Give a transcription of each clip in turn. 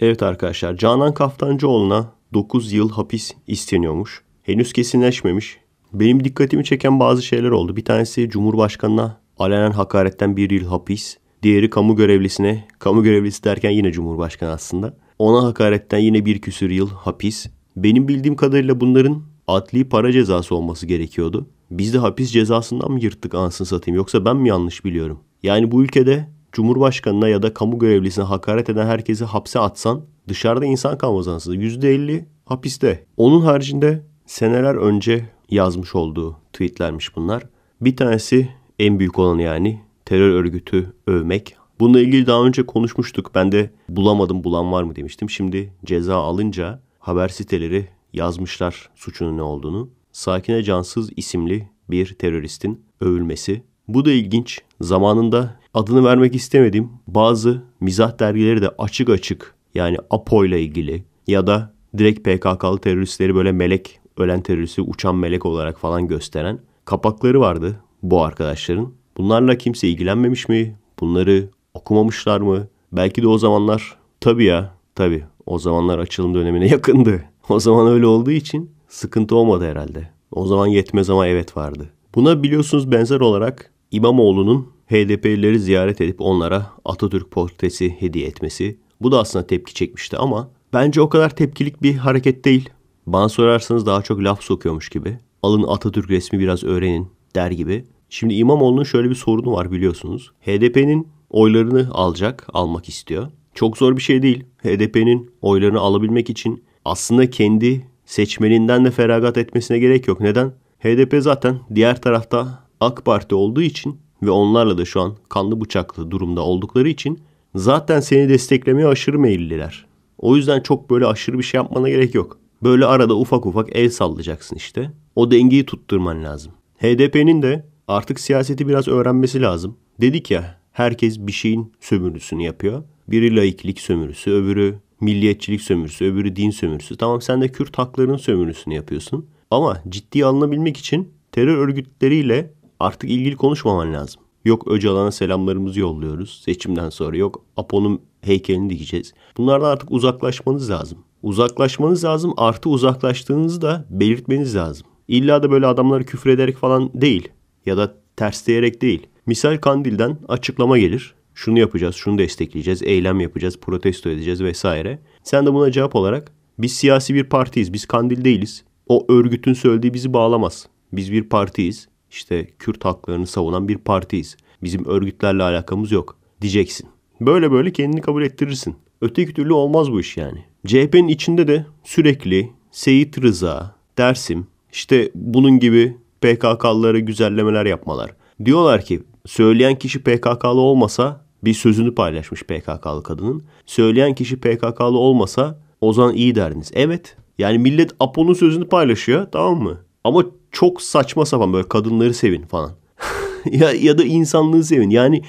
Evet arkadaşlar Canan Kaftancıoğlu'na 9 yıl hapis isteniyormuş. Henüz kesinleşmemiş. Benim dikkatimi çeken bazı şeyler oldu. Bir tanesi Cumhurbaşkanı'na alenen hakaretten 1 yıl hapis. Diğeri kamu görevlisine, kamu görevlisi derken yine Cumhurbaşkanı aslında. Ona hakaretten yine bir küsür yıl hapis. Benim bildiğim kadarıyla bunların adli para cezası olması gerekiyordu. Biz de hapis cezasından mı yırttık ansın satayım yoksa ben mi yanlış biliyorum? Yani bu ülkede Cumhurbaşkanına ya da kamu görevlisine hakaret eden herkesi hapse atsan dışarıda insan kalmaz ansız. %50 hapiste. Onun haricinde seneler önce yazmış olduğu tweetlermiş bunlar. Bir tanesi en büyük olan yani terör örgütü övmek. Bununla ilgili daha önce konuşmuştuk. Ben de bulamadım bulan var mı demiştim. Şimdi ceza alınca haber siteleri yazmışlar suçunun ne olduğunu. Sakine Cansız isimli bir teröristin övülmesi. Bu da ilginç. Zamanında adını vermek istemediğim bazı mizah dergileri de açık açık yani APO ile ilgili ya da direkt PKK'lı teröristleri böyle melek, ölen teröristi uçan melek olarak falan gösteren kapakları vardı bu arkadaşların. Bunlarla kimse ilgilenmemiş mi? Bunları okumamışlar mı? Belki de o zamanlar tabii ya tabii o zamanlar açılım dönemine yakındı. O zaman öyle olduğu için sıkıntı olmadı herhalde. O zaman yetmez ama evet vardı. Buna biliyorsunuz benzer olarak İmamoğlu'nun HDP'lileri ziyaret edip onlara Atatürk portresi hediye etmesi. Bu da aslında tepki çekmişti ama bence o kadar tepkilik bir hareket değil. Bana sorarsanız daha çok laf sokuyormuş gibi. Alın Atatürk resmi biraz öğrenin der gibi. Şimdi İmamoğlu'nun şöyle bir sorunu var biliyorsunuz. HDP'nin oylarını alacak, almak istiyor. Çok zor bir şey değil. HDP'nin oylarını alabilmek için aslında kendi seçmeninden de feragat etmesine gerek yok. Neden? HDP zaten diğer tarafta AK Parti olduğu için ve onlarla da şu an kanlı bıçaklı durumda oldukları için zaten seni desteklemeye aşırı meyilliler. O yüzden çok böyle aşırı bir şey yapmana gerek yok. Böyle arada ufak ufak el sallayacaksın işte. O dengeyi tutturman lazım. HDP'nin de artık siyaseti biraz öğrenmesi lazım. Dedik ya herkes bir şeyin sömürüsünü yapıyor. Biri laiklik sömürüsü, öbürü milliyetçilik sömürüsü, öbürü din sömürüsü. Tamam sen de Kürt haklarının sömürüsünü yapıyorsun. Ama ciddiye alınabilmek için terör örgütleriyle artık ilgili konuşmaman lazım. Yok Öcalan'a selamlarımızı yolluyoruz seçimden sonra. Yok Apo'nun heykelini dikeceğiz. Bunlardan artık uzaklaşmanız lazım. Uzaklaşmanız lazım artı uzaklaştığınızı da belirtmeniz lazım. İlla da böyle adamları küfrederek falan değil ya da tersleyerek değil. Misal Kandil'den açıklama gelir. Şunu yapacağız, şunu destekleyeceğiz, eylem yapacağız, protesto edeceğiz vesaire. Sen de buna cevap olarak biz siyasi bir partiyiz, biz Kandil değiliz. O örgütün söylediği bizi bağlamaz. Biz bir partiyiz işte Kürt haklarını savunan bir partiyiz. Bizim örgütlerle alakamız yok diyeceksin. Böyle böyle kendini kabul ettirirsin. Öteki türlü olmaz bu iş yani. CHP'nin içinde de sürekli Seyit Rıza, Dersim, işte bunun gibi PKK'lılara güzellemeler yapmalar. Diyorlar ki söyleyen kişi PKK'lı olmasa bir sözünü paylaşmış PKK'lı kadının. Söyleyen kişi PKK'lı olmasa Ozan iyi derdiniz. Evet. Yani millet Apo'nun sözünü paylaşıyor tamam mı? Ama çok saçma sapan böyle kadınları sevin falan. ya, ya da insanlığı sevin. Yani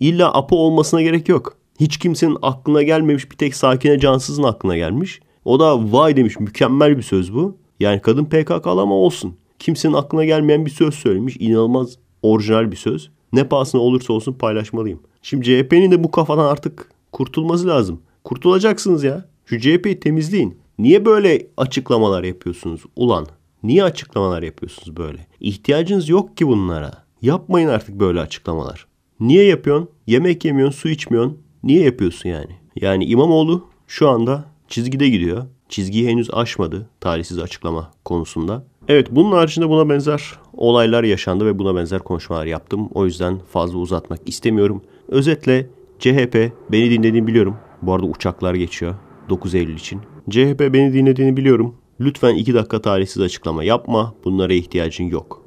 illa apo olmasına gerek yok. Hiç kimsenin aklına gelmemiş bir tek Sakine Cansız'ın aklına gelmiş. O da vay demiş mükemmel bir söz bu. Yani kadın PKK'lı ama olsun. Kimsenin aklına gelmeyen bir söz söylemiş. İnanılmaz orijinal bir söz. Ne pahasına olursa olsun paylaşmalıyım. Şimdi CHP'nin de bu kafadan artık kurtulması lazım. Kurtulacaksınız ya. Şu CHP'yi temizleyin. Niye böyle açıklamalar yapıyorsunuz ulan? Niye açıklamalar yapıyorsunuz böyle? İhtiyacınız yok ki bunlara. Yapmayın artık böyle açıklamalar. Niye yapıyorsun? Yemek yemiyorsun, su içmiyorsun. Niye yapıyorsun yani? Yani İmamoğlu şu anda çizgide gidiyor. Çizgiyi henüz aşmadı talihsiz açıklama konusunda. Evet bunun haricinde buna benzer olaylar yaşandı ve buna benzer konuşmalar yaptım. O yüzden fazla uzatmak istemiyorum. Özetle CHP beni dinlediğini biliyorum. Bu arada uçaklar geçiyor 9 Eylül için. CHP beni dinlediğini biliyorum. Lütfen 2 dakika tarihsiz açıklama yapma. Bunlara ihtiyacın yok.